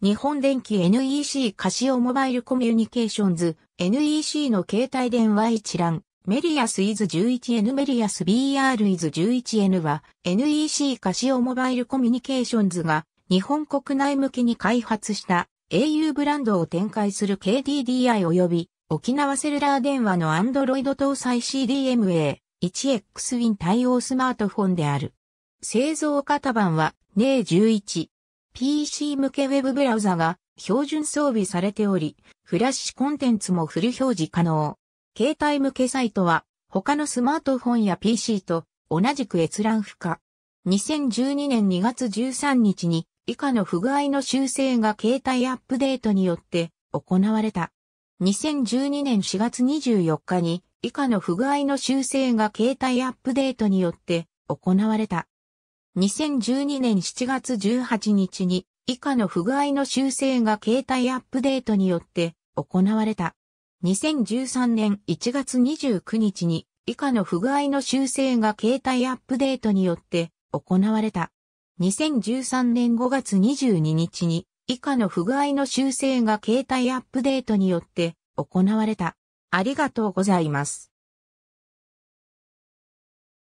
日本電機 NEC カシオモバイルコミュニケーションズ NEC の携帯電話一覧メリアスイズ 11N メリアス BR イズ 11N は NEC カシオモバイルコミュニケーションズが日本国内向けに開発した au ブランドを展開する KDDI 及び沖縄セルラー電話の Android 搭載 CDMA1X w i n 対応スマートフォンである。製造型版は NE11、PC 向けウェブブラウザが標準装備されており、フラッシュコンテンツもフル表示可能。携帯向けサイトは他のスマートフォンや PC と同じく閲覧不可。2012年2月13日に以下の不具合の修正が携帯アップデートによって行われた。2012年4月24日に以下の不具合の修正が携帯アップデートによって行われた。2012年7月18日に以下の不具合の修正が携帯アップデートによって行われた。2013年1月29日に以下の不具合の修正が携帯アップデートによって行われた。2013年5月22日に以下の不具合の修正が携帯アップデートによって行われた。ありがとうございます。